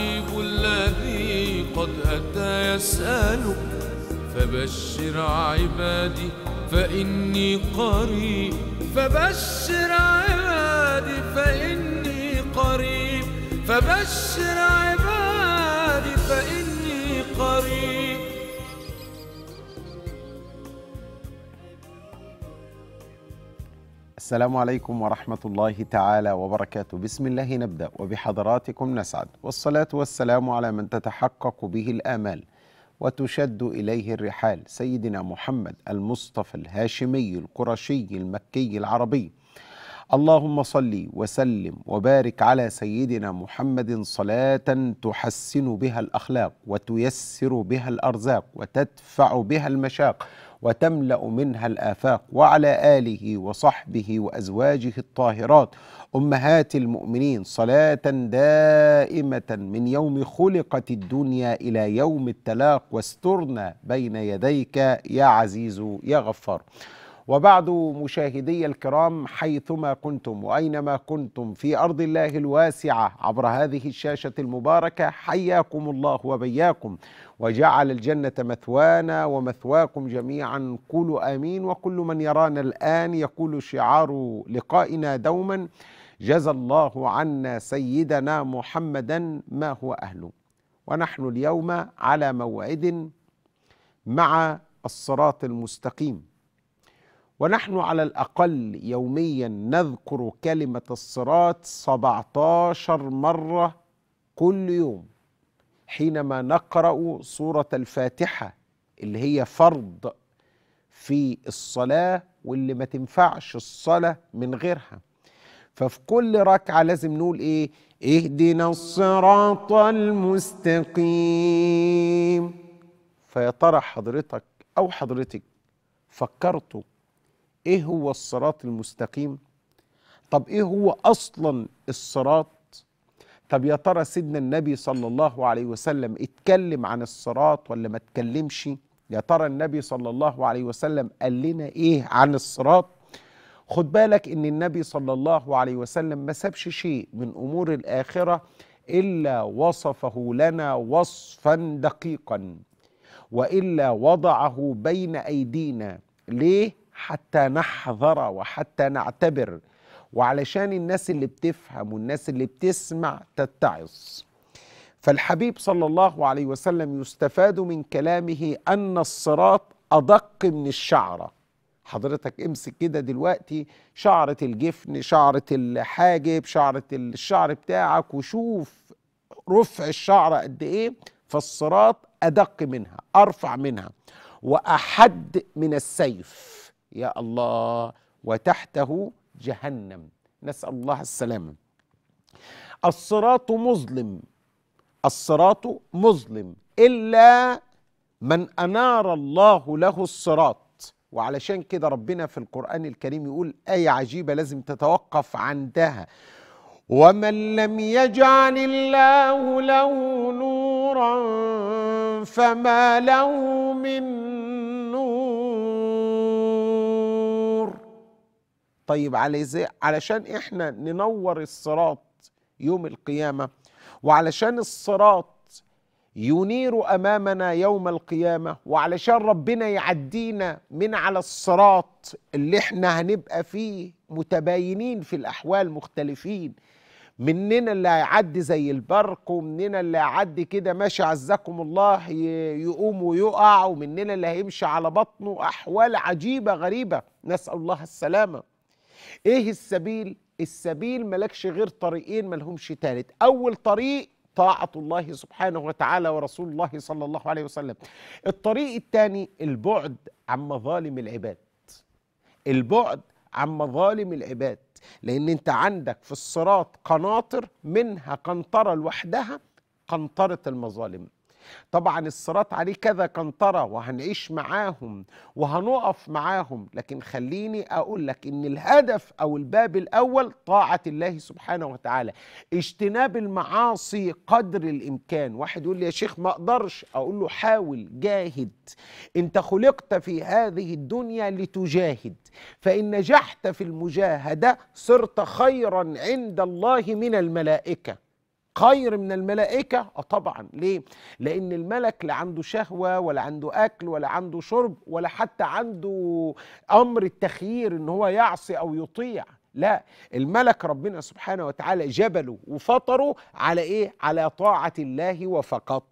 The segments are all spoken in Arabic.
الحبيب الذي قد أتى يسألك فبشر عبادي فإني قريب فبشر عبادي فإني قريب فبشر عبادي فإني قريب السلام عليكم ورحمة الله تعالى وبركاته بسم الله نبدأ وبحضراتكم نسعد والصلاة والسلام على من تتحقق به الآمال وتشد إليه الرحال سيدنا محمد المصطفى الهاشمي القرشي المكي العربي اللهم صل وسلم وبارك على سيدنا محمد صلاة تحسن بها الأخلاق وتيسر بها الأرزاق وتدفع بها المشاق وتملا منها الافاق وعلى اله وصحبه وازواجه الطاهرات امهات المؤمنين صلاه دائمه من يوم خلقت الدنيا الى يوم التلاق واسترنا بين يديك يا عزيز يا غفار وبعد مشاهدي الكرام حيثما كنتم وأينما كنتم في أرض الله الواسعة عبر هذه الشاشة المباركة حياكم الله وبياكم وجعل الجنة مثوانا ومثواكم جميعا قولوا آمين وكل من يرانا الآن يقول شعار لقائنا دوما جزى الله عنا سيدنا محمدا ما هو أهله ونحن اليوم على موعد مع الصراط المستقيم ونحن على الأقل يوميا نذكر كلمة الصراط 17 مرة كل يوم حينما نقرا سوره الفاتحه اللي هي فرض في الصلاه واللي ما تنفعش الصلاه من غيرها ففي كل ركعه لازم نقول ايه اهدنا الصراط المستقيم فيا ترى حضرتك او حضرتك فكرتوا ايه هو الصراط المستقيم طب ايه هو اصلا الصراط طب يا ترى سيدنا النبي صلى الله عليه وسلم اتكلم عن الصراط ولا ما اتكلمش يا ترى النبي صلى الله عليه وسلم قال لنا ايه عن الصراط خد بالك ان النبي صلى الله عليه وسلم ما سابش شيء من امور الاخره الا وصفه لنا وصفا دقيقا والا وضعه بين ايدينا ليه حتى نحذر وحتى نعتبر وعلشان الناس اللي بتفهم والناس اللي بتسمع تتعظ فالحبيب صلى الله عليه وسلم يستفاد من كلامه أن الصراط أدق من الشعرة حضرتك امسك كده دلوقتي شعرة الجفن شعرة الحاجب شعرة الشعر بتاعك وشوف رفع الشعرة قد ايه فالصراط أدق منها أرفع منها وأحد من السيف يا الله وتحته جهنم نسأل الله السلامة الصراط مظلم الصراط مظلم إلا من أنار الله له الصراط وعلشان كده ربنا في القرآن الكريم يقول آية عجيبة لازم تتوقف عندها ومن لم يجعل الله له نورا فما له من طيب على زي علشان احنا ننور الصراط يوم القيامه وعلشان الصراط ينير امامنا يوم القيامه وعلشان ربنا يعدينا من على الصراط اللي احنا هنبقى فيه متباينين في الاحوال مختلفين مننا اللي هيعدي زي البرق ومننا اللي هيعدي كده ماشي عزكم الله يقوم ويقع ومننا اللي هيمشي على بطنه احوال عجيبه غريبه نسال الله السلامه ايه السبيل السبيل ملكش غير طريقين ملهمش تالت اول طريق طاعة الله سبحانه وتعالى ورسول الله صلى الله عليه وسلم الطريق الثاني البعد عن مظالم العباد البعد عن مظالم العباد لان انت عندك في الصراط قناطر منها قنطرة لوحدها قنطرة المظالم طبعا الصراط عليه كذا كنترة وهنعيش معاهم وهنقف معاهم لكن خليني أقول لك إن الهدف أو الباب الأول طاعة الله سبحانه وتعالى اجتناب المعاصي قدر الإمكان واحد يقول لي يا شيخ ما أقدرش أقول له حاول جاهد أنت خلقت في هذه الدنيا لتجاهد فإن نجحت في المجاهدة صرت خيرا عند الله من الملائكة خير من الملائكة اه طبعا ليه لان الملك لا عنده شهوة ولا عنده اكل ولا عنده شرب ولا حتى عنده امر التخيير ان هو يعصي او يطيع لا الملك ربنا سبحانه وتعالى جبله وفطره على ايه على طاعة الله وفقط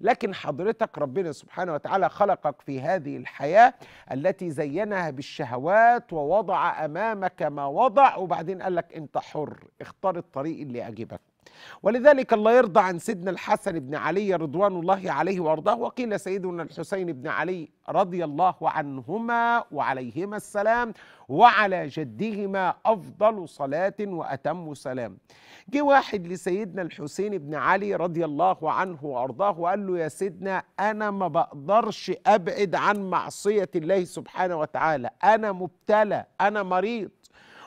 لكن حضرتك ربنا سبحانه وتعالى خلقك في هذه الحياة التي زينها بالشهوات ووضع أمامك ما وضع وبعدين قال لك أنت حر اختار الطريق اللي يعجبك ولذلك الله يرضى عن سيدنا الحسن بن علي رضوان الله عليه وارضاه وقيل سيدنا الحسين بن علي رضي الله عنهما وعليهما السلام وعلى جدهما افضل صلاه واتم سلام جه واحد لسيدنا الحسين بن علي رضي الله عنه وارضاه وقال له يا سيدنا انا ما بقدرش ابعد عن معصيه الله سبحانه وتعالى انا مبتلى انا مريض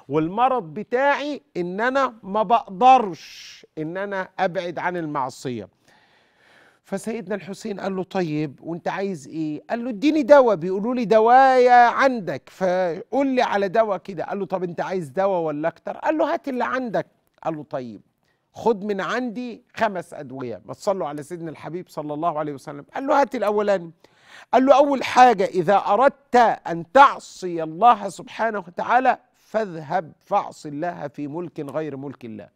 والمرض بتاعي ان انا ما بقدرش ان انا ابعد عن المعصيه فسيدنا الحسين قال له طيب وانت عايز ايه قال له اديني دواء بيقولوا لي دوايا عندك فقول لي على دواء كده قال له طب انت عايز دواء ولا اكتر قال له هات اللي عندك قال له طيب خد من عندي خمس ادويه ما تصلوا على سيدنا الحبيب صلى الله عليه وسلم قال له هات الاولاني قال له اول حاجه اذا اردت ان تعصي الله سبحانه وتعالى فاذهب فاعص الله في ملك غير ملك الله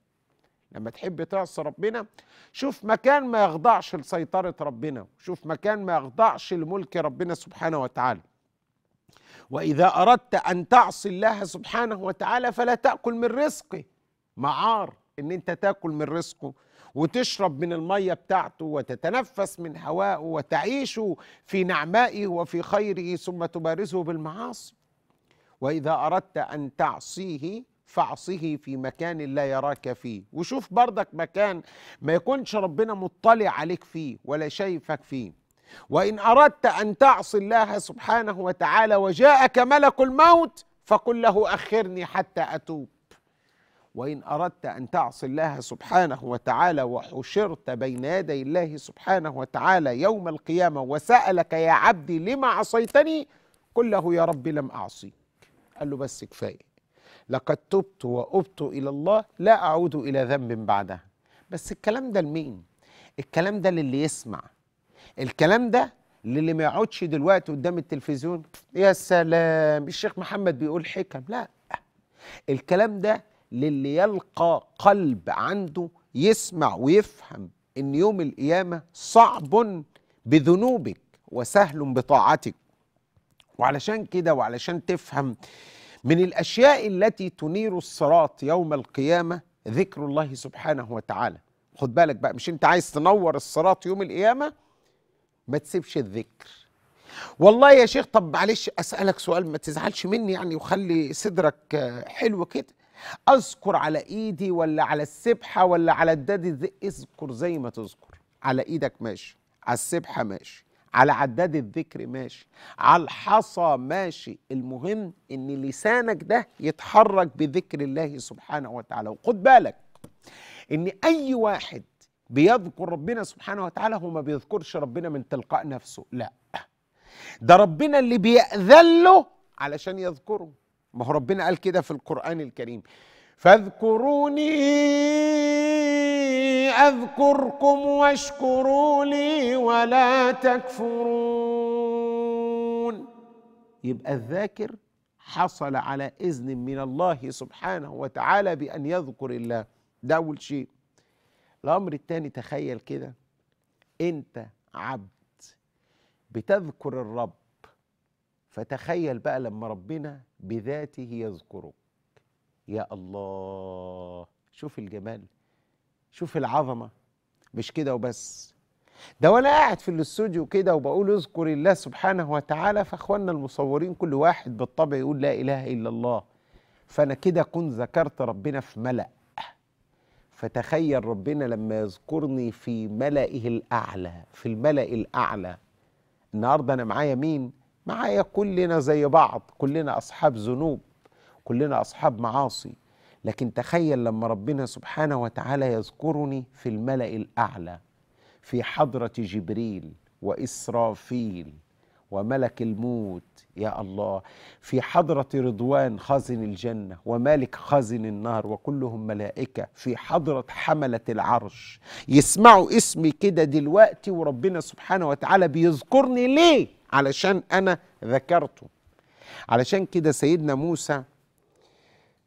لما تحب تعصي ربنا شوف مكان ما يخضعش لسيطرة ربنا شوف مكان ما يخضعش لملك ربنا سبحانه وتعالى وإذا أردت أن تعصي الله سبحانه وتعالى فلا تأكل من رزقه معار إن أنت تأكل من رزقه وتشرب من المية بتاعته وتتنفس من هواءه وتعيش في نعمائه وفي خيره ثم تبارزه بالمعاصي وإذا أردت أن تعصيه فاعصه في مكان لا يراك فيه وشوف برضك مكان ما يكونش ربنا مطلع عليك فيه ولا شايفك فيه وإن أردت أن تعصي الله سبحانه وتعالى وجاءك ملك الموت فقل له أخرني حتى أتوب وإن أردت أن تعصي الله سبحانه وتعالى وحشرت بين يدي الله سبحانه وتعالى يوم القيامة وسألك يا عبدي لما عصيتني قل له يا ربي لم أعصيك قال له بس كفايه لقد تبت وأبت إلى الله لا أعود إلى ذنب بعدها بس الكلام ده لمين؟ الكلام ده للي يسمع الكلام ده للي ما يقعدش دلوقتي قدام التلفزيون يا سلام الشيخ محمد بيقول حكم لا الكلام ده للي يلقى قلب عنده يسمع ويفهم ان يوم القيامه صعب بذنوبك وسهل بطاعتك وعلشان كده وعلشان تفهم من الأشياء التي تنير الصراط يوم القيامة ذكر الله سبحانه وتعالى خد بالك بقى مش انت عايز تنور الصراط يوم القيامة ما تسيبش الذكر والله يا شيخ طب معلش أسألك سؤال ما تزعلش مني يعني وخلي صدرك آه، حلو كده أذكر على إيدي ولا على السبحة ولا على الدادي اذكر زي ما تذكر على إيدك ماشي على السبحة ماشي على عداد الذكر ماشي على الحصى ماشي المهم ان لسانك ده يتحرك بذكر الله سبحانه وتعالى وخد بالك ان اي واحد بيذكر ربنا سبحانه وتعالى هو ما بيذكرش ربنا من تلقاء نفسه لا ده ربنا اللي بيأذله علشان يذكره ما هو ربنا قال كده في القرآن الكريم فاذكروني اذكركم واشكروا لي ولا تكفرون يبقى الذاكر حصل على اذن من الله سبحانه وتعالى بان يذكر الله ده اول شيء الامر الثاني تخيل كده انت عبد بتذكر الرب فتخيل بقى لما ربنا بذاته يذكرك يا الله شوف الجمال شوف العظمه مش كده وبس ده وانا قاعد في الاستوديو كده وبقول اذكر الله سبحانه وتعالى فاخواننا المصورين كل واحد بالطبع يقول لا اله الا الله فانا كده كنت ذكرت ربنا في ملأ فتخيل ربنا لما يذكرني في ملئه الاعلى في الملأ الاعلى النهارده انا معايا مين معايا كلنا زي بعض كلنا اصحاب ذنوب كلنا أصحاب معاصي لكن تخيل لما ربنا سبحانه وتعالى يذكرني في الملأ الأعلى في حضرة جبريل وإسرافيل وملك الموت يا الله في حضرة رضوان خازن الجنة ومالك خازن النار وكلهم ملائكة في حضرة حملة العرش يسمعوا اسمي كده دلوقتي وربنا سبحانه وتعالى بيذكرني ليه علشان أنا ذكرته علشان كده سيدنا موسى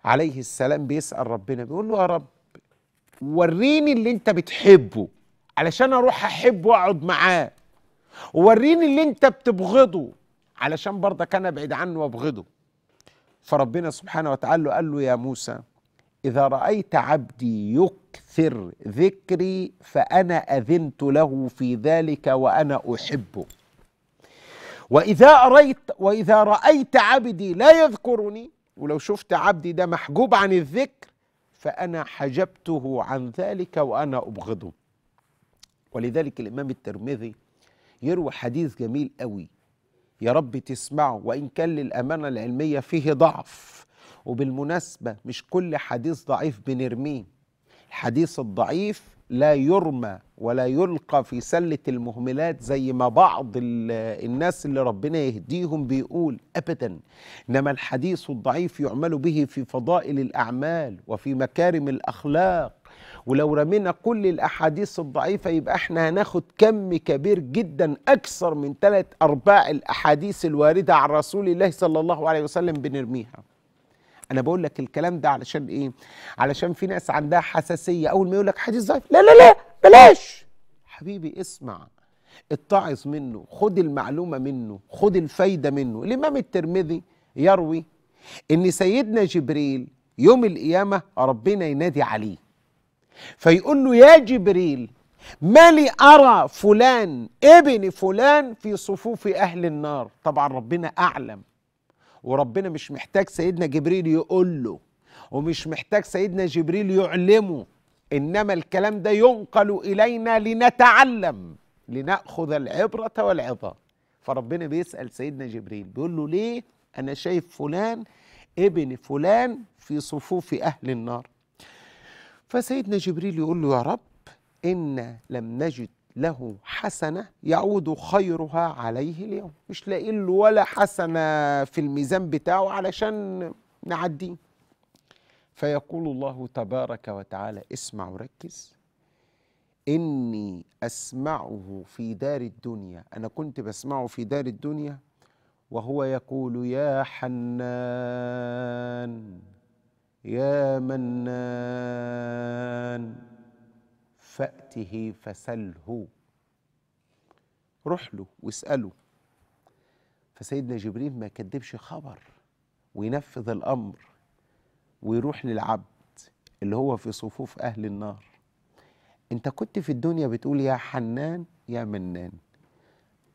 عليه السلام بيسأل ربنا بيقول له يا رب وريني اللي انت بتحبه علشان اروح احبه واقعد معاه ووريني اللي انت بتبغضه علشان برضك انا ابعد عنه وابغضه فربنا سبحانه وتعالى قال له يا موسى اذا رايت عبدي يكثر ذكري فانا اذنت له في ذلك وانا احبه واذا اريت واذا رايت عبدي لا يذكرني ولو شفت عبدي ده محجوب عن الذكر فأنا حجبته عن ذلك وأنا أبغضه ولذلك الإمام الترمذي يروي حديث جميل قوي يا رب تسمعه وإن كان للأمانة العلمية فيه ضعف وبالمناسبة مش كل حديث ضعيف بنرميه الحديث الضعيف لا يرمى ولا يلقى في سلة المهملات زي ما بعض الناس اللي ربنا يهديهم بيقول أبدا إنما الحديث الضعيف يعمل به في فضائل الأعمال وفي مكارم الأخلاق ولو رمينا كل الأحاديث الضعيفة يبقى احنا هناخد كم كبير جدا أكثر من ثلاث أرباع الأحاديث الواردة عن رسول الله صلى الله عليه وسلم بنرميها انا بقول لك الكلام ده علشان ايه علشان في ناس عندها حساسيه اول ما يقول لك حديث ضعيف لا لا لا بلاش حبيبي اسمع اتعظ منه خد المعلومه منه خد الفايده منه الامام الترمذي يروي ان سيدنا جبريل يوم القيامه ربنا ينادي عليه فيقول له يا جبريل ما لي أرى فلان ابن فلان في صفوف أهل النار طبعا ربنا أعلم وربنا مش محتاج سيدنا جبريل يقول له ومش محتاج سيدنا جبريل يعلمه انما الكلام ده ينقل الينا لنتعلم لناخذ العبره والعظه فربنا بيسال سيدنا جبريل بيقول له ليه انا شايف فلان ابن فلان في صفوف اهل النار فسيدنا جبريل يقول له يا رب إنا لم نجد له حسنة يعود خيرها عليه اليوم مش لاقين له ولا حسنة في الميزان بتاعه علشان نعديه فيقول الله تبارك وتعالى اسمع وركز إني أسمعه في دار الدنيا أنا كنت بسمعه في دار الدنيا وهو يقول يا حنان يا منان فأته فسله روح له واسأله فسيدنا جبريل ما كدبش خبر وينفذ الأمر ويروح للعبد اللي هو في صفوف أهل النار أنت كنت في الدنيا بتقول يا حنان يا منان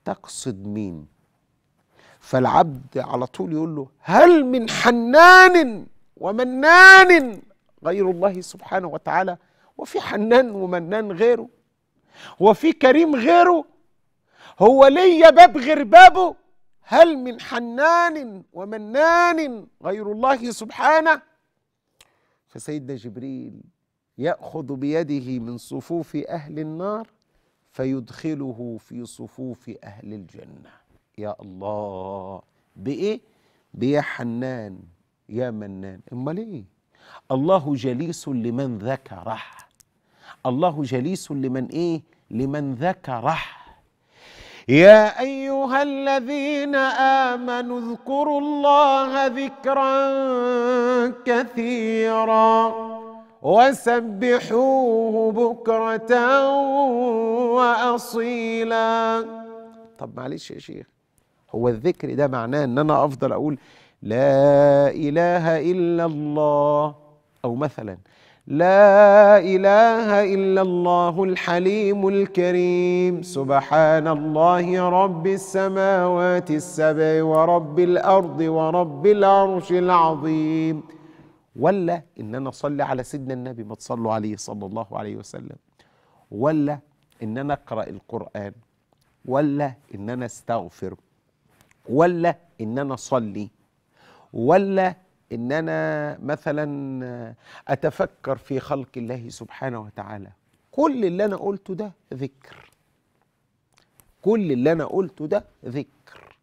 تقصد مين فالعبد على طول يقول له هل من حنان ومنان غير الله سبحانه وتعالى وفي حنان ومنان غيره وفي كريم غيره هو ليا باب غير بابه هل من حنان ومنان غير الله سبحانه فسيدنا جبريل ياخذ بيده من صفوف اهل النار فيدخله في صفوف اهل الجنه يا الله بايه بيا حنان يا منان امال ايه الله جليس لمن ذكره الله جليس لمن ايه لمن ذكره يا ايها الذين امنوا اذكروا الله ذكرا كثيرا وسبحوه بكره واصيلا طب معلش يا شيخ هو الذكر ده معناه ان انا افضل اقول لا اله الا الله او مثلا لا اله الا الله الحليم الكريم سبحان الله رب السماوات السبع ورب الارض ورب العرش العظيم ولا ان انا اصلي على سيدنا النبي ما تصلوا عليه صلى الله عليه وسلم ولا ان انا اقرا القران ولا ان انا استغفر ولا ان انا اصلي ولا ان انا مثلا اتفكر في خلق الله سبحانه وتعالى كل اللي انا قلته ده ذكر كل اللي انا قلته ده ذكر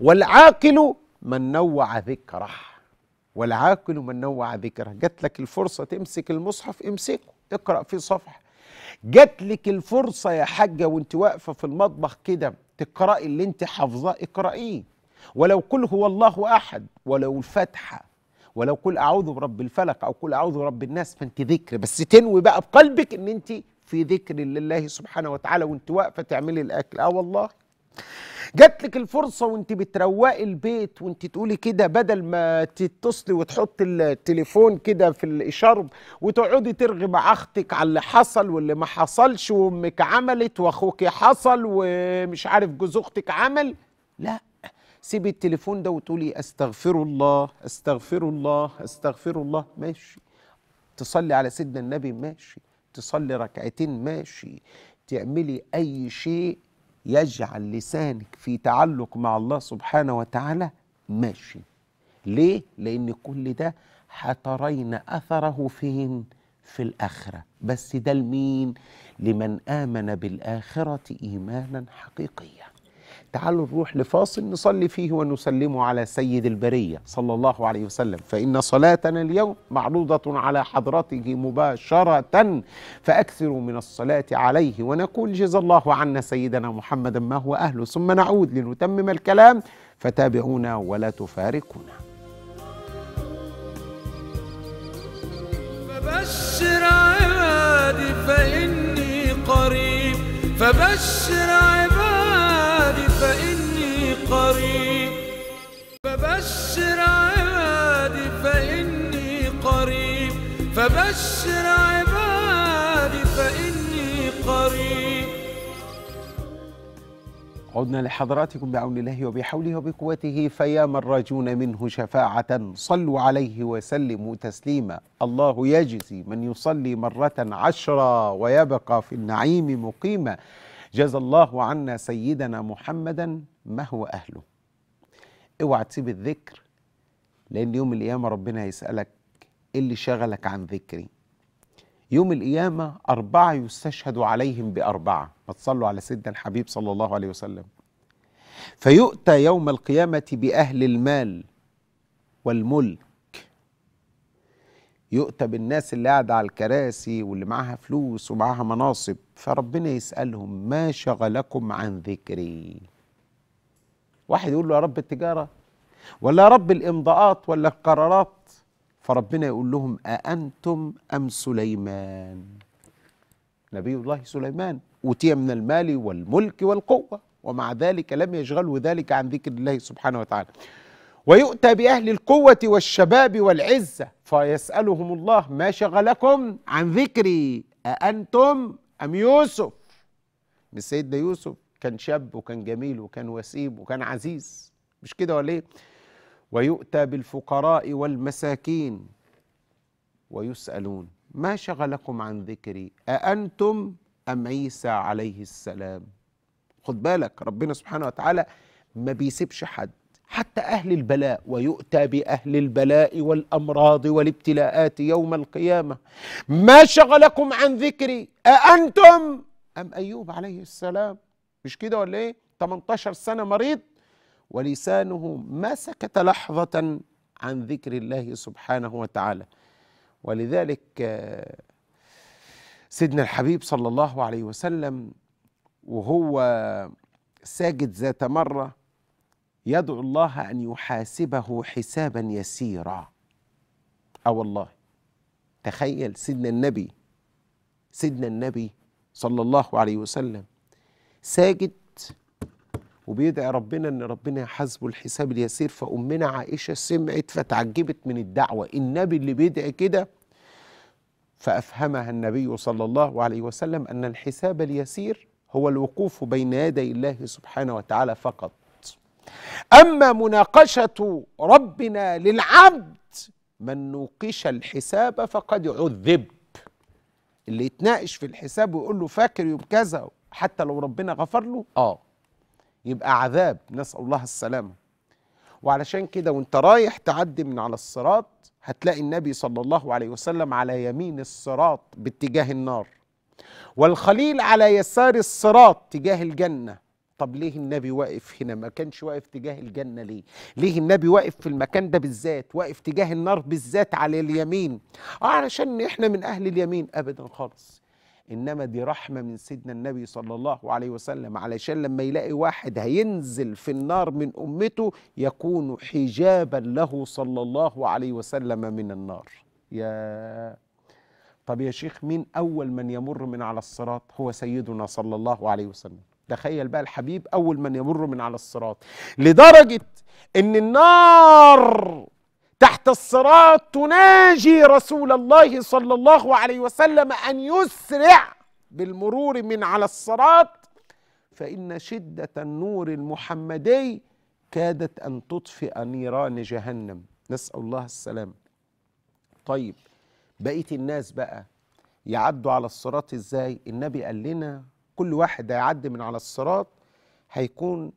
والعاقل من نوع ذكره والعاقل من نوع ذكره جات لك الفرصه تمسك المصحف امسكه اقرا في صفحه جات لك الفرصه يا حاجه وانت واقفه في المطبخ كده تقراي اللي انت حافظاه اقرايه ولو كل هو الله احد ولو الفاتحه ولو قل اعوذ برب الفلق او قل اعوذ برب الناس فانت ذكر بس تنوي بقى بقلبك ان انت في ذكر لله سبحانه وتعالى وانت واقفه تعملي الاكل اه والله جات لك الفرصة وانت بتروقي البيت وانت تقولي كده بدل ما تتصلي وتحطي التليفون كده في الإشارة وتقعدي ترغي مع اختك على اللي حصل واللي ما حصلش وامك عملت واخوك حصل ومش عارف جوز اختك عمل لا سيبي التليفون ده وتقولي استغفر الله استغفر الله استغفر الله ماشي تصلي على سيدنا النبي ماشي تصلي ركعتين ماشي تعملي اي شيء يجعل لسانك في تعلق مع الله سبحانه وتعالى ماشي ليه لان كل ده حترين اثره فين في الاخره بس ده لمين لمن امن بالاخره ايمانا حقيقيا تعالوا نروح لفاصل نصلي فيه ونسلمه على سيد البرية صلى الله عليه وسلم فإن صلاتنا اليوم معروضة على حضرته مباشرة فأكثروا من الصلاة عليه ونقول جزا الله عنا سيدنا محمدا ما هو أهله ثم نعود لنتمم الكلام فتابعونا ولا تفارقونا فبشر عبادي فإني قريب فبشر عبادي العباد فإني قريب فبشر عبادي فإني قريب فبشر عبادي فإني قريب عدنا لحضراتكم بعون الله وبحوله وبقوته فيا من راجون منه شفاعة صلوا عليه وسلموا تسليما الله يجزي من يصلي مرة عشرة ويبقى في النعيم مقيما جزى الله عنا سيدنا محمدا ما هو أهله اوعى تسيب الذكر لأن يوم القيامة ربنا هيسالك إيه اللي شغلك عن ذكري يوم القيامة أربعة يستشهد عليهم بأربعة ما تصلوا على سيدنا الحبيب صلى الله عليه وسلم فيؤتى يوم القيامة بأهل المال والملك يؤتى بالناس اللي قاعدة على الكراسي واللي معاها فلوس ومعاها مناصب فربنا يسألهم ما شغلكم عن ذكري واحد يقول له يا رب التجارة ولا يا رب الإمضاءات ولا القرارات فربنا يقول لهم أأنتم أم سليمان نبي الله سليمان أوتي من المال والملك والقوة ومع ذلك لم يشغله ذلك عن ذكر الله سبحانه وتعالى ويؤتى بأهل القوة والشباب والعزة فيسألهم الله ما شغلكم عن ذكري أأنتم أم يوسف من سيدنا يوسف كان شاب وكان جميل وكان وسيم وكان عزيز مش كده ولا ايه ويؤتى بالفقراء والمساكين ويسألون ما شغلكم عن ذكري أأنتم أم عيسى عليه السلام خد بالك ربنا سبحانه وتعالى ما بيسيبش حد حتى أهل البلاء ويؤتى بأهل البلاء والأمراض والابتلاءات يوم القيامة ما شغلكم عن ذكري أأنتم أم أيوب عليه السلام مش كده ولا إيه 18 سنة مريض ولسانه ما سكت لحظة عن ذكر الله سبحانه وتعالى ولذلك آه، سيدنا الحبيب صلى الله عليه وسلم وهو ساجد ذات مره يدعو الله أن يحاسبه حسابا يسيرا أو آه والله تخيل سيدنا النبي سيدنا النبي صلى الله عليه وسلم ساجد وبيدعي ربنا ان ربنا يحاسبه الحساب اليسير فامنا عائشه سمعت فتعجبت من الدعوه النبي اللي بيدعي كده فافهمها النبي صلى الله عليه وسلم ان الحساب اليسير هو الوقوف بين يدي الله سبحانه وتعالى فقط أما مناقشة ربنا للعبد من نوقش الحساب فقد عذب اللي يتناقش في الحساب ويقول له فاكر يوم كذا حتى لو ربنا غفر له اه يبقى عذاب نسأل الله السلامة وعلشان كده وانت رايح تعدي من على الصراط هتلاقي النبي صلى الله عليه وسلم على يمين الصراط باتجاه النار والخليل على يسار الصراط تجاه الجنة طب ليه النبي واقف هنا ما كانش واقف تجاه الجنة ليه ليه النبي واقف في المكان ده بالذات واقف تجاه النار بالذات على اليمين آه علشان احنا من أهل اليمين أبدا خالص إنما دي رحمة من سيدنا النبي صلى الله عليه وسلم علشان لما يلاقي واحد هينزل في النار من أمته يكون حجابا له صلى الله عليه وسلم من النار يا طب يا شيخ مين أول من يمر من على الصراط هو سيدنا صلى الله عليه وسلم تخيل بقى الحبيب أول من يمر من على الصراط لدرجة إن النار تحت الصراط تناجي رسول الله صلى الله عليه وسلم أن يسرع بالمرور من على الصراط فإن شدة النور المحمدي كادت أن تطفئ نيران جهنم نسأل الله السلام طيب بقية الناس بقى يعدوا على الصراط ازاي النبي قال لنا كل واحد هيعدي من على الصراط هيكون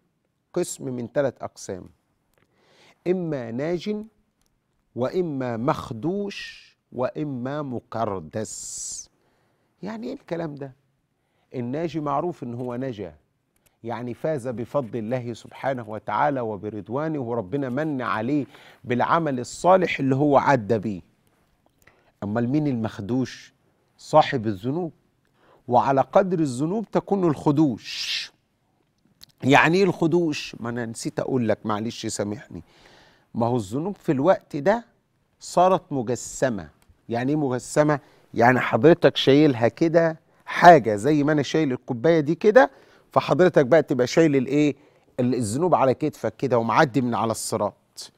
قسم من ثلاث أقسام إما ناج وإما مخدوش وإما مكردس يعني إيه الكلام ده؟ الناجي معروف إن هو نجا يعني فاز بفضل الله سبحانه وتعالى وبرضوانه وربنا من عليه بالعمل الصالح اللي هو عدى بيه أمال مين المخدوش؟ صاحب الذنوب وعلى قدر الذنوب تكون الخدوش يعني ايه الخدوش ما انا نسيت اقول لك معلش سامحني ما هو الذنوب في الوقت ده صارت مجسمه يعني ايه مجسمه يعني حضرتك شايلها كده حاجه زي ما انا شايل الكوبايه دي كده فحضرتك بقى تبقى شايل الايه الذنوب على كتفك كده ومعدي من على الصراط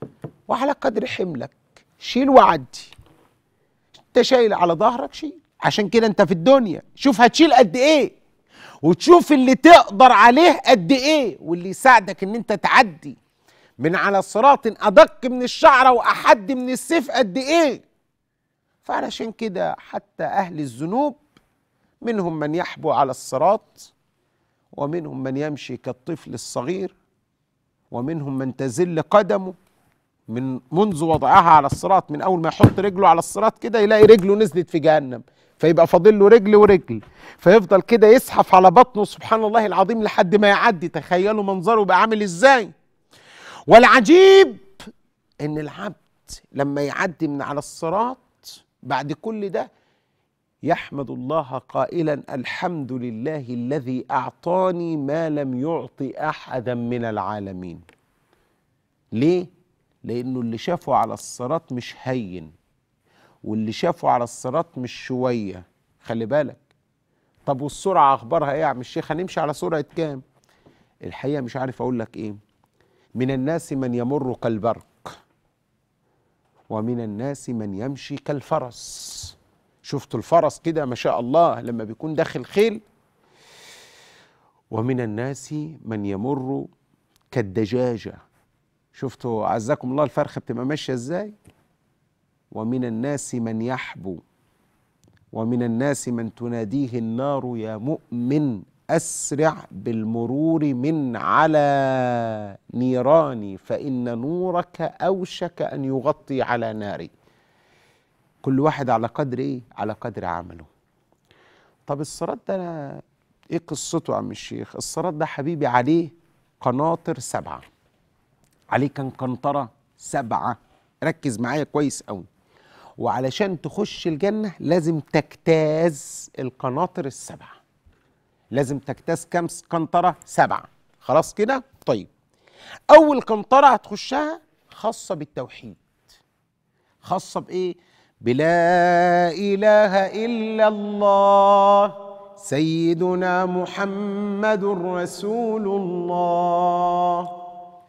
وعلى قدر حملك شيل وعدي انت شايل على ظهرك شيل عشان كده انت في الدنيا شوف هتشيل قد ايه وتشوف اللي تقدر عليه قد ايه واللي يساعدك ان انت تعدي من على صراط ادق من الشعره واحد من السيف قد ايه فعلشان كده حتى اهل الذنوب منهم من يحبو على الصراط ومنهم من يمشي كالطفل الصغير ومنهم من تزل قدمه من منذ وضعها على الصراط من اول ما يحط رجله على الصراط كده يلاقي رجله نزلت في جهنم فيبقى فاضل له رجل ورجل فيفضل كده يزحف على بطنه سبحان الله العظيم لحد ما يعدي تخيلوا منظره بقى عامل ازاي والعجيب ان العبد لما يعدي من على الصراط بعد كل ده يحمد الله قائلا الحمد لله الذي اعطاني ما لم يعط احدا من العالمين ليه لانه اللي شافه على الصراط مش هين واللي شافه على الصراط مش شويه خلي بالك طب والسرعه اخبارها ايه يا عم الشيخ هنمشي على سرعه كام الحقيقه مش عارف اقول لك ايه من الناس من يمر كالبرق ومن الناس من يمشي كالفرس شفت الفرس كده ما شاء الله لما بيكون داخل خيل ومن الناس من يمر كالدجاجه شفتوا عزكم الله الفرخه بتبقى ماشيه ازاي ومن الناس من يحبو ومن الناس من تناديه النار يا مؤمن أسرع بالمرور من على نيراني فإن نورك أوشك أن يغطي على ناري كل واحد على قدر إيه؟ على قدر عمله طب الصراط ده أنا إيه قصته يا عم الشيخ الصراط ده حبيبي عليه قناطر سبعة عليه كان قنطرة سبعة ركز معايا كويس قوي وعلشان تخش الجنة لازم تجتاز القناطر السبعة لازم تجتاز كم قنطرة سبعة خلاص كده طيب أول قنطرة هتخشها خاصة بالتوحيد خاصة بإيه بلا إله إلا الله سيدنا محمد رسول الله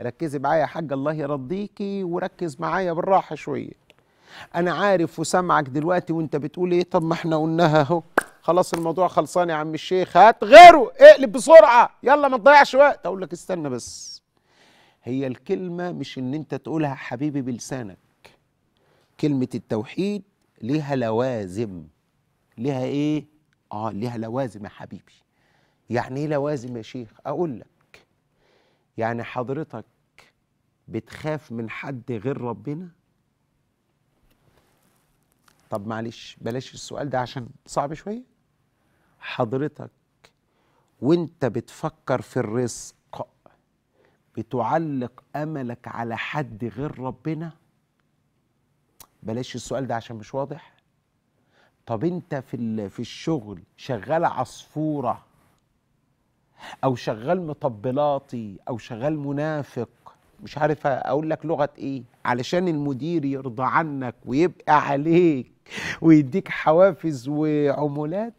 ركزي معايا يا حاج الله يرضيكي وركز معايا بالراحه شويه انا عارف وسامعك دلوقتي وانت بتقول ايه طب ما احنا قلناها اهو خلاص الموضوع خلصان يا عم الشيخ هات غيره اقلب بسرعه يلا ما تضيعش وقت اقول لك استنى بس هي الكلمه مش ان انت تقولها حبيبي بلسانك كلمه التوحيد ليها لوازم ليها ايه اه ليها لوازم يا حبيبي يعني ايه لوازم يا شيخ اقول لك يعني حضرتك بتخاف من حد غير ربنا طب معلش بلاش السؤال ده عشان صعب شويه حضرتك وانت بتفكر في الرزق بتعلق املك على حد غير ربنا بلاش السؤال ده عشان مش واضح طب انت في في الشغل شغال عصفوره او شغال مطبلاطي او شغال منافق مش عارف اقول لك لغه ايه علشان المدير يرضى عنك ويبقى عليك ويديك حوافز وعمولات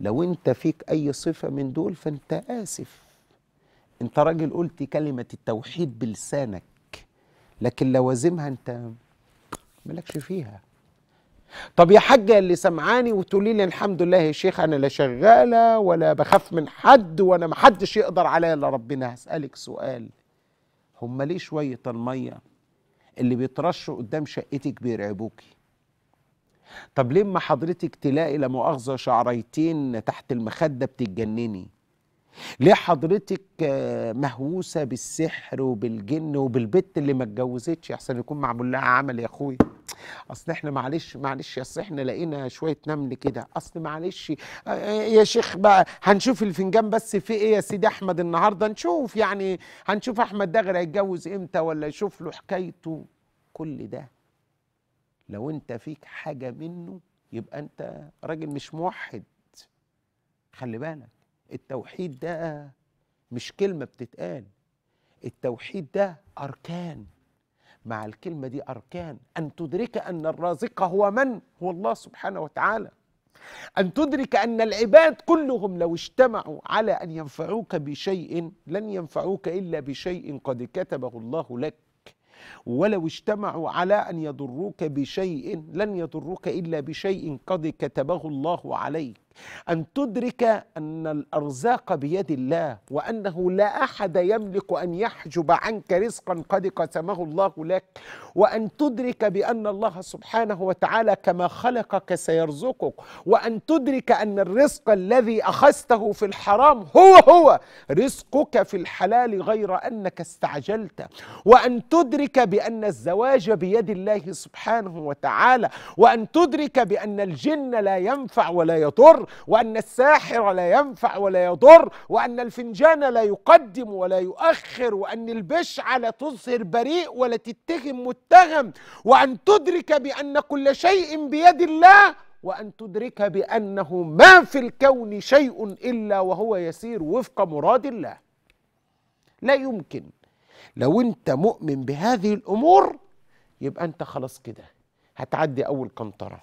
لو انت فيك اي صفة من دول فانت آسف انت راجل قلت كلمة التوحيد بلسانك لكن لوازمها انت مالكش فيها طب يا حاجة اللي سمعاني وتقولي لي الحمد لله يا شيخ أنا لا شغالة ولا بخاف من حد وأنا محدش يقدر عليا إلا ربنا هسألك سؤال هما ليه شوية المية اللي بيترشوا قدام شقتك بيرعبوكي طب ليه ما حضرتك تلاقي لا مؤاخذه شعريتين تحت المخده بتتجنني ليه حضرتك آه، مهووسه بالسحر وبالجن وبالبت اللي ما اتجوزتش احسن يكون معمول لها عمل يا اخوي اصل احنا معلش معلش اصل احنا لقينا شويه نمل كده اصل معلش يا شيخ بقى هنشوف الفنجان بس في ايه يا سيدي احمد النهارده نشوف يعني هنشوف احمد ده غير هيتجوز امتى ولا يشوف له حكايته كل ده لو انت فيك حاجه منه يبقى انت راجل مش موحد خلي بالك التوحيد ده مش كلمه بتتقال التوحيد ده اركان مع الكلمة دي أركان أن تدرك أن الرازق هو من؟ هو الله سبحانه وتعالى أن تدرك أن العباد كلهم لو اجتمعوا على أن ينفعوك بشيء لن ينفعوك إلا بشيء قد كتبه الله لك ولو اجتمعوا على أن يضروك بشيء لن يضروك إلا بشيء قد كتبه الله عليك أن تدرك أن الأرزاق بيد الله وأنه لا أحد يملك أن يحجب عنك رزقا قد قسمه الله لك وأن تدرك بأن الله سبحانه وتعالى كما خلقك سيرزقك وأن تدرك أن الرزق الذي أخذته في الحرام هو هو رزقك في الحلال غير أنك استعجلت وأن تدرك بأن الزواج بيد الله سبحانه وتعالى وأن تدرك بأن الجن لا ينفع ولا يضر وأن الساحر لا ينفع ولا يضر وأن الفنجان لا يقدم ولا يؤخر وأن البشعة لا تظهر بريء ولا تتهم متهم وأن تدرك بأن كل شيء بيد الله وأن تدرك بأنه ما في الكون شيء إلا وهو يسير وفق مراد الله لا يمكن لو أنت مؤمن بهذه الأمور يبقى أنت خلاص كده هتعدي أول قنطرة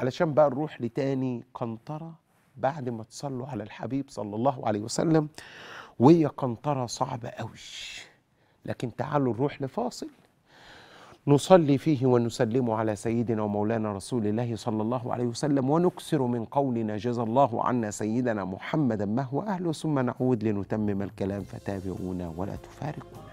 علشان بقى نروح لتاني قنطرة بعد ما تصلوا على الحبيب صلى الله عليه وسلم وهي قنطرة صعبة أوي لكن تعالوا نروح لفاصل نصلي فيه ونسلم على سيدنا ومولانا رسول الله صلى الله عليه وسلم ونكسر من قولنا جزى الله عنا سيدنا محمدا ما هو أهله ثم نعود لنتمم الكلام فتابعونا ولا تفارقونا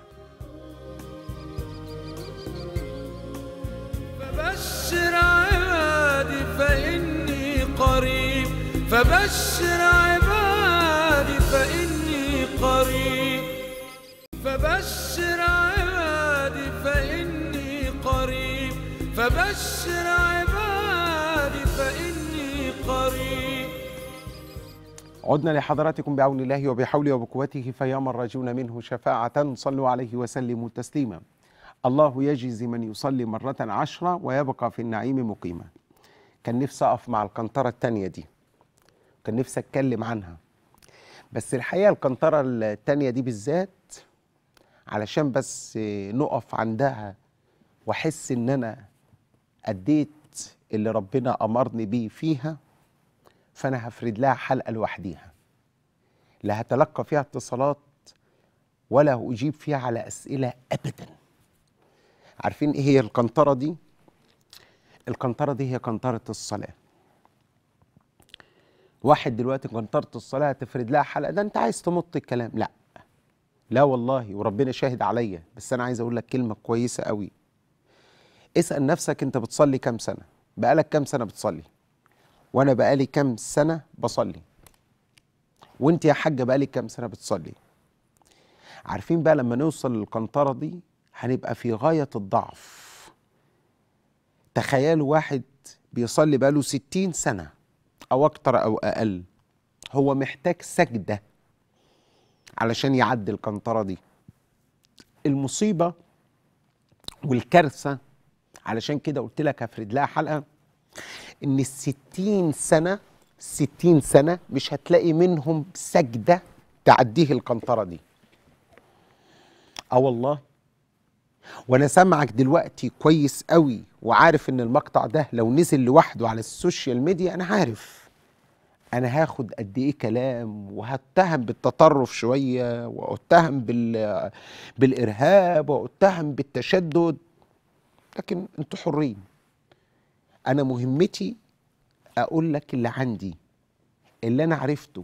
فإني قريب فبشر عبادي فإني قريب فبشر عبادي فإني قريب فبشر عبادي فإني قريب عدنا لحضراتكم بعون الله وبحوله وبقوته فيا من راجون منه شفاعة صلوا عليه وسلموا تسليما الله يجزي من يصلي مرة عشرة ويبقى في النعيم مقيما كان نفسي اقف مع القنطره التانيه دي كان نفسي اتكلم عنها بس الحقيقه القنطره التانيه دي بالذات علشان بس نقف عندها واحس ان انا اديت اللي ربنا امرني بيه فيها فانا هفرد لها حلقه لوحديها لا هتلقى فيها اتصالات ولا اجيب فيها على اسئله ابدا عارفين ايه هي القنطره دي القنطرة دي هي قنطرة الصلاة واحد دلوقتي قنطرة الصلاة هتفرد لها حلقة ده أنت عايز تمط الكلام لا لا والله وربنا شاهد عليا بس أنا عايز أقول لك كلمة كويسة قوي اسأل نفسك أنت بتصلي كام سنة بقالك كام سنة بتصلي وأنا بقالي كام سنة بصلي وأنت يا حاجة بقالك كام سنة بتصلي عارفين بقى لما نوصل للقنطرة دي هنبقى في غاية الضعف تخيلوا واحد بيصلي بقاله ستين سنة أو أكتر أو أقل هو محتاج سجدة علشان يعدي القنطرة دي المصيبة والكارثة علشان كده قلت لك هفرد لها حلقة إن الستين سنة ستين سنة مش هتلاقي منهم سجدة تعديه القنطرة دي اه والله وانا سامعك دلوقتي كويس قوي وعارف ان المقطع ده لو نزل لوحده على السوشيال ميديا انا عارف انا هاخد قد ايه كلام وهتهم بالتطرف شويه واتهم بال بالارهاب واتهم بالتشدد لكن انتوا حرين انا مهمتي اقول لك اللي عندي اللي انا عرفته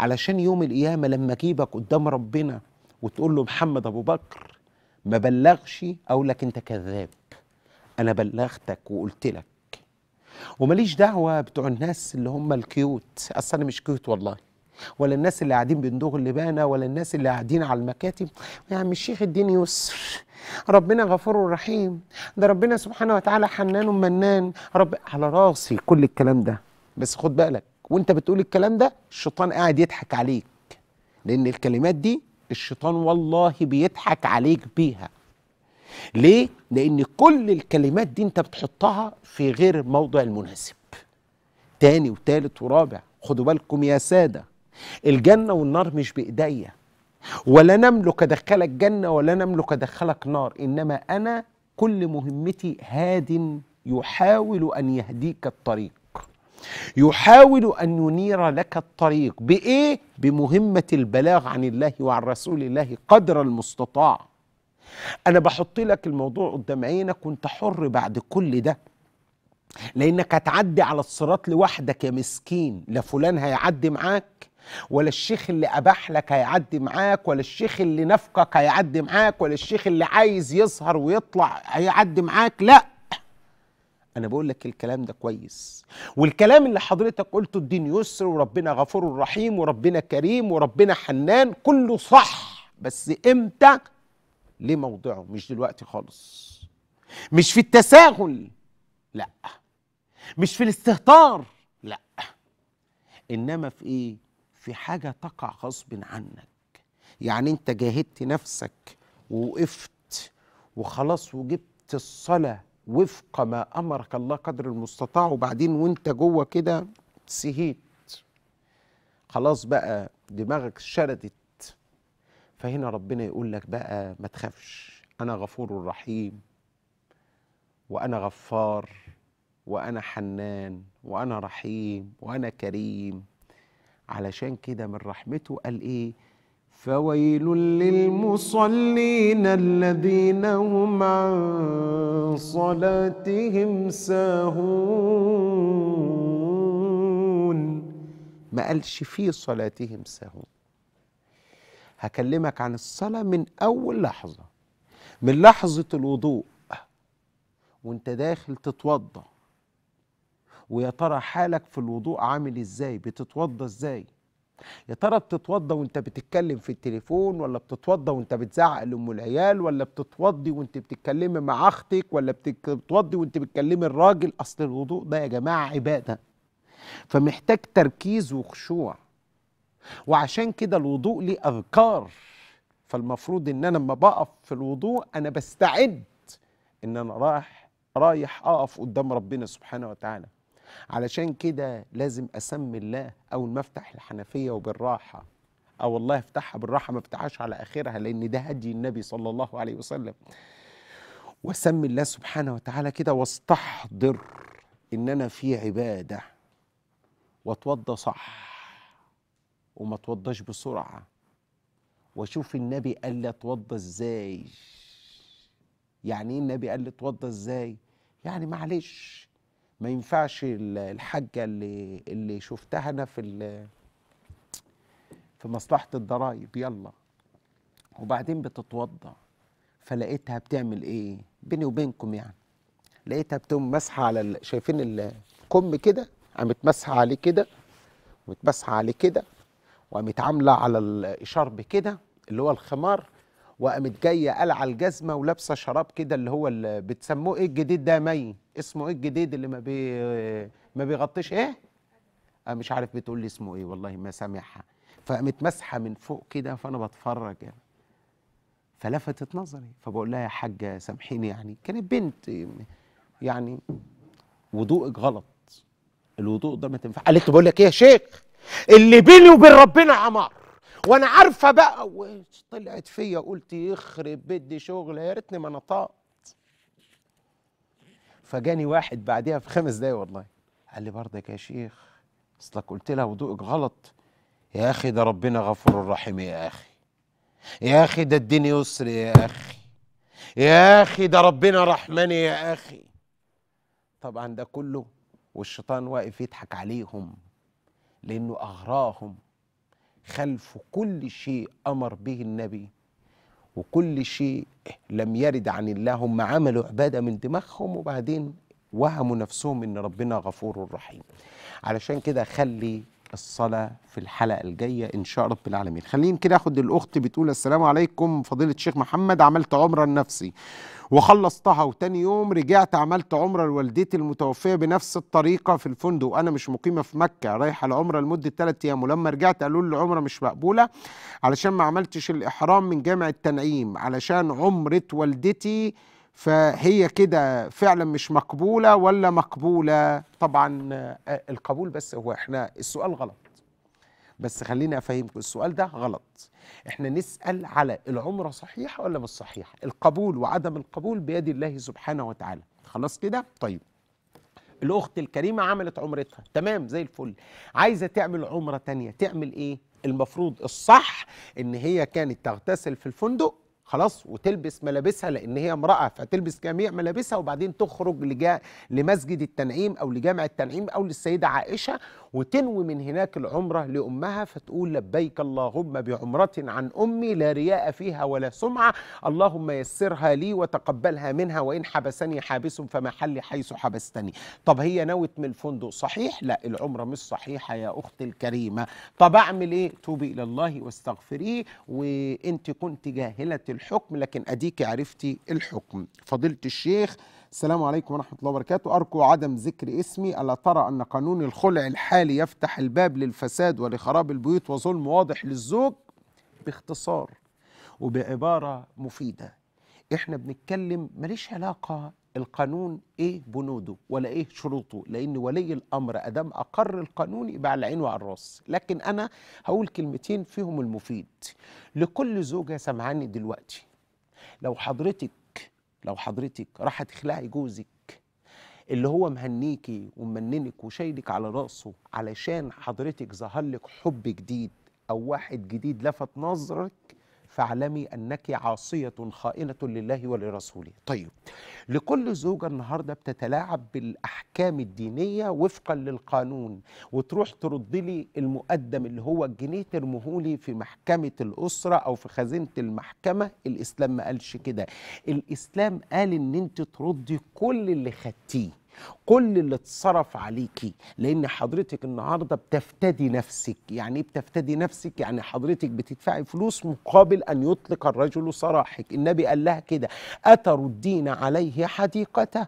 علشان يوم القيامه لما اجيبك قدام ربنا وتقول له محمد ابو بكر ما بلغش اقول لك انت كذاب انا بلغتك وقلت لك وماليش دعوه بتوع الناس اللي هم الكيوت اصل انا مش كيوت والله ولا الناس اللي قاعدين بندوغ اللبانه ولا الناس اللي قاعدين على المكاتب يا عم الشيخ الدين يسر ربنا غفور رحيم ده ربنا سبحانه وتعالى حنان ومنان رب على راسي كل الكلام ده بس خد بالك وانت بتقول الكلام ده الشيطان قاعد يضحك عليك لان الكلمات دي الشيطان والله بيضحك عليك بيها ليه؟ لأن كل الكلمات دي أنت بتحطها في غير موضع المناسب تاني وتالت ورابع خدوا بالكم يا سادة الجنة والنار مش بإيديا ولا نملك أدخلك جنة ولا نملك أدخلك نار إنما أنا كل مهمتي هاد يحاول أن يهديك الطريق يحاول أن ينير لك الطريق بإيه؟ بمهمة البلاغ عن الله وعن رسول الله قدر المستطاع أنا بحط لك الموضوع قدام عينك وأنت حر بعد كل ده لأنك هتعدي على الصراط لوحدك يا مسكين لا فلان هيعدي معاك ولا الشيخ اللي أباح لك هيعدي معاك ولا الشيخ اللي نفقك هيعدي معاك ولا الشيخ اللي عايز يظهر ويطلع هيعدي معاك لأ انا بقول لك الكلام ده كويس والكلام اللي حضرتك قلته الدين يسر وربنا غفور رحيم وربنا كريم وربنا حنان كله صح بس امتى ليه موضعه مش دلوقتي خالص مش في التساهل لا مش في الاستهتار لا انما في ايه في حاجه تقع غصب عنك يعني انت جاهدت نفسك ووقفت وخلاص وجبت الصلاه وفق ما امرك الله قدر المستطاع وبعدين وانت جوه كده سهيت خلاص بقى دماغك شردت فهنا ربنا يقول لك بقى ما تخافش انا غفور رحيم وانا غفار وانا حنان وانا رحيم وانا كريم علشان كده من رحمته قال ايه فويل للمصلين الذين هم عن صلاتهم ساهون ما قالش في صلاتهم ساهون هكلمك عن الصلاة من أول لحظة من لحظة الوضوء وانت داخل تتوضأ ويا ترى حالك في الوضوء عامل ازاي بتتوضى ازاي يا ترى بتتوضى وانت بتتكلم في التليفون ولا بتتوضى وانت بتزعق لام العيال ولا بتتوضي وانت بتتكلمي مع اختك ولا بتتوضي وانت بتكلمي الراجل اصل الوضوء ده يا جماعه عباده فمحتاج تركيز وخشوع وعشان كده الوضوء ليه اذكار فالمفروض ان انا لما بقف في الوضوء انا بستعد ان انا رايح رايح اقف قدام ربنا سبحانه وتعالى علشان كده لازم اسمي الله اول ما افتح الحنفيه وبالراحه او الله يفتحها بالراحه ما افتحهاش على اخرها لان ده هدي النبي صلى الله عليه وسلم واسمي الله سبحانه وتعالى كده واستحضر ان انا في عباده واتوضى صح وما اتوضاش بسرعه واشوف النبي قال لي اتوضى ازاي يعني ايه النبي قال لي اتوضى ازاي يعني معلش ما ينفعش الحاجه اللي اللي شفتها انا في في مصلحه الضرايب يلا وبعدين بتتوضا فلقيتها بتعمل ايه بيني وبينكم يعني لقيتها بتقوم ماسحه على شايفين الكم كده قامت ماسحه عليه كده ومتمسحة عليه كده وقامت عامله على الشرب كده اللي هو الخمار وقامت جايه قلعه الجزمه ولابسه شراب كده اللي هو اللي بتسموه ايه الجديد ده مي اسمه ايه الجديد اللي ما بي ما بيغطيش ايه أنا مش عارف بتقول لي اسمه ايه والله ما سامعها فقامت ماسحه من فوق كده فانا بتفرج يعني. فلفتت نظري فبقول لها يا حاجه سامحيني يعني كانت بنت يعني وضوءك غلط الوضوء ده ما تنفع قالت بقول لك ايه يا شيخ اللي بيني وبين ربنا عمار وانا عارفه بقى وطلعت فيا قلت يخرب بدي شغل يا ريتني ما نطقت فجاني واحد بعديها في خمس دقايق والله قال لي برضك يا شيخ اصلك قلت لها وضوءك غلط يا اخي ده ربنا غفور رحيم يا اخي يا اخي ده الدين يسر يا اخي يا اخي ده ربنا رحمن يا اخي طبعا ده كله والشيطان واقف يضحك عليهم لانه اغراهم خلف كل شيء أمر به النبي وكل شيء لم يرد عن الله هم عملوا عبادة من دماغهم وبعدين وهموا نفسهم إن ربنا غفور رحيم علشان كده خلي الصلاة في الحلقة الجاية إن شاء رب العالمين خليني كده أخد الأخت بتقول السلام عليكم فضيلة الشيخ محمد عملت عمرة لنفسي وخلصتها وتاني يوم رجعت عملت عمرة لوالدتي المتوفية بنفس الطريقة في الفندق وأنا مش مقيمة في مكة رايحة العمرة لمدة ثلاثة أيام ولما رجعت قالوا لي العمرة مش مقبولة علشان ما عملتش الإحرام من جامع التنعيم علشان عمرة والدتي فهي كده فعلا مش مقبولة ولا مقبولة طبعا آه، آه، القبول بس هو احنا السؤال غلط بس خليني افهمكم السؤال ده غلط احنا نسال على العمره صحيحه ولا مش صحيحه القبول وعدم القبول بيد الله سبحانه وتعالى خلاص كده طيب الاخت الكريمه عملت عمرتها تمام زي الفل عايزه تعمل عمره تانية تعمل ايه المفروض الصح ان هي كانت تغتسل في الفندق خلاص وتلبس ملابسها لان هي امراه فتلبس جميع ملابسها وبعدين تخرج لجا لمسجد التنعيم او لجامع التنعيم او للسيده عائشه وتنوي من هناك العمرة لأمها فتقول لبيك اللهم بعمرة عن أمي لا رياء فيها ولا سمعة اللهم يسرها لي وتقبلها منها وإن حبسني حابس فمحلي حيث حبستني طب هي نوت من الفندق صحيح لا العمرة مش صحيحة يا أختي الكريمة طب أعمل إيه توبي إلى الله واستغفريه وإنت كنت جاهلة الحكم لكن أديك عرفتي الحكم فضلت الشيخ السلام عليكم ورحمة الله وبركاته أرجو عدم ذكر اسمي ألا ترى أن قانون الخلع الحالي يفتح الباب للفساد ولخراب البيوت وظلم واضح للزوج باختصار وبعبارة مفيدة إحنا بنتكلم ماليش علاقة القانون إيه بنوده ولا إيه شروطه لأن ولي الأمر أدام أقر القانون يبقى على العين وعلى الراس لكن أنا هقول كلمتين فيهم المفيد لكل زوجة سمعاني دلوقتي لو حضرتك لو حضرتك راح تخلعي جوزك اللي هو مهنيكي ومننك وشايلك على راسه علشان حضرتك ظهر لك حب جديد او واحد جديد لفت نظرك فاعلمي أنك عاصية خائنة لله ولرسوله طيب لكل زوجة النهاردة بتتلاعب بالأحكام الدينية وفقا للقانون وتروح ترد لي المقدم اللي هو الجنيه ترمهولي في محكمة الأسرة أو في خزينة المحكمة الإسلام ما قالش كده الإسلام قال إن أنت تردي كل اللي خدتيه كل اللي اتصرف عليكي لان حضرتك النهارده بتفتدي نفسك يعني ايه بتفتدي نفسك يعني حضرتك بتدفعي فلوس مقابل ان يطلق الرجل سراحك النبي قال لها كده اتردين عليه حديقته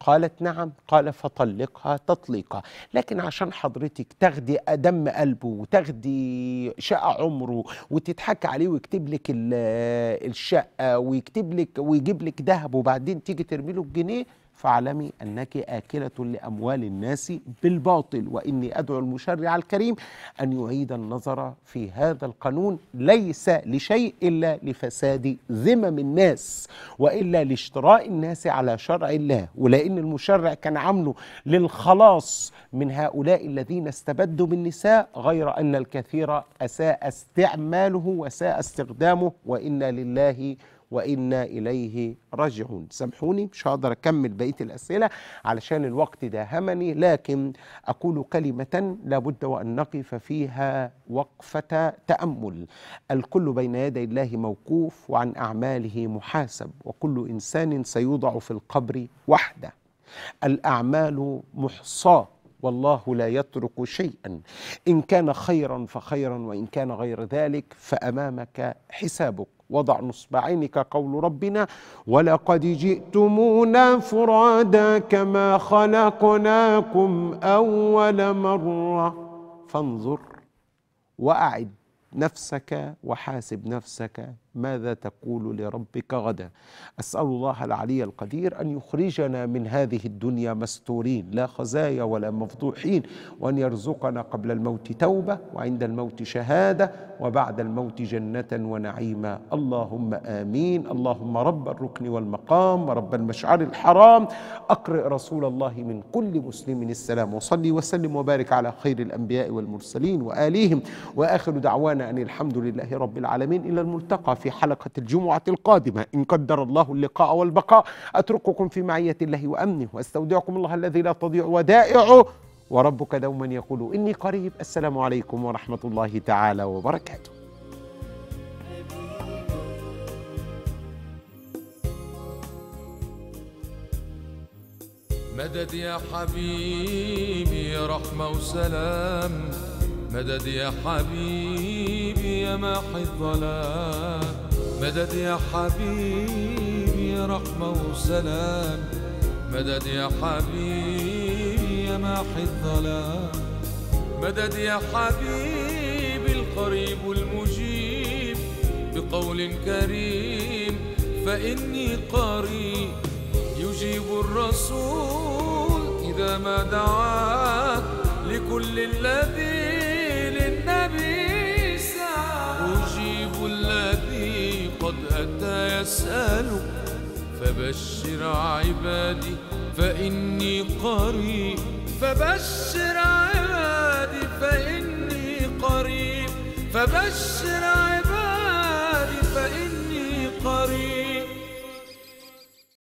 قالت نعم قال فطلقها تطليقا لكن عشان حضرتك تاخدي دم قلبه وتاخدي شقة عمره وتتحكى عليه ويكتب لك الشقة ويكتب لك ويجيب لك ذهب وبعدين تيجي ترمي له الجنيه فاعلمي أنك آكلة لأموال الناس بالباطل وإني أدعو المشرع الكريم أن يعيد النظر في هذا القانون ليس لشيء إلا لفساد ذمم الناس وإلا لاشتراء الناس على شرع الله ولأن المشرع كان عامله للخلاص من هؤلاء الذين استبدوا بالنساء غير أن الكثير أساء استعماله وساء استخدامه وإنا لله وإنا إليه راجعون سامحوني مش هقدر أكمل بقية الأسئلة علشان الوقت داهمني لكن أقول كلمة لابد وأن نقف فيها وقفة تأمل الكل بين يدي الله موقوف وعن أعماله محاسب وكل إنسان سيوضع في القبر وحده الأعمال محصاه والله لا يترك شيئا إن كان خيرا فخيرا وإن كان غير ذلك فأمامك حسابك وضع نصب عينك قول ربنا ولقد جئتمونا فرادا كما خلقناكم أول مرة فانظر وأعد نفسك وحاسب نفسك ماذا تقول لربك غدا أسأل الله العلي القدير أن يخرجنا من هذه الدنيا مستورين لا خزايا ولا مفضوحين وأن يرزقنا قبل الموت توبة وعند الموت شهادة وبعد الموت جنة ونعيما اللهم آمين اللهم رب الركن والمقام ورب المشعر الحرام أقرئ رسول الله من كل مسلم السلام وصلي وسلم وبارك على خير الأنبياء والمرسلين وآلهم وآخر دعوانا أن الحمد لله رب العالمين إلى الملتقى في في حلقة الجمعة القادمة إن قدر الله اللقاء والبقاء أترككم في معية الله وأمنه وأستودعكم الله الذي لا تضيع ودائعه وربك دوما يقول إني قريب السلام عليكم ورحمة الله تعالى وبركاته مدد يا حبيبي رحمة وسلام مدد يا حبيبي يا ماحي الظلام مدد يا حبيبي رحمة وسلام مدد يا حبيبي يا ماحي الظلام مدد يا حبيبي القريب المجيب بقول كريم فإني قريب يجيب الرسول إذا ما دعاك لكل الذي الذي قد أتى يسأل فبشر عبادي فإني قريب فبشر عبادي فإني قريب فبشر عبادي